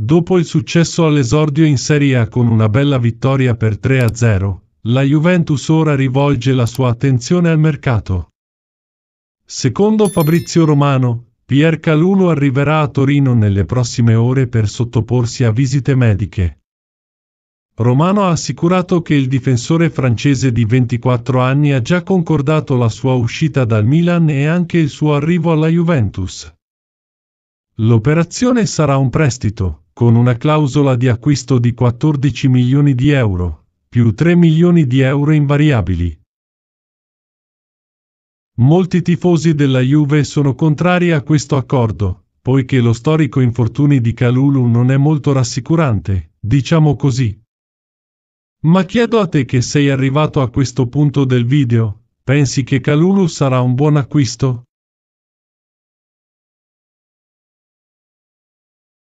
Dopo il successo all'esordio in Serie A con una bella vittoria per 3-0, la Juventus ora rivolge la sua attenzione al mercato. Secondo Fabrizio Romano, Pier Calulo arriverà a Torino nelle prossime ore per sottoporsi a visite mediche. Romano ha assicurato che il difensore francese di 24 anni ha già concordato la sua uscita dal Milan e anche il suo arrivo alla Juventus. L'operazione sarà un prestito, con una clausola di acquisto di 14 milioni di euro, più 3 milioni di euro in variabili. Molti tifosi della Juve sono contrari a questo accordo, poiché lo storico infortuni di Calulu non è molto rassicurante, diciamo così. Ma chiedo a te che sei arrivato a questo punto del video, pensi che Calulu sarà un buon acquisto?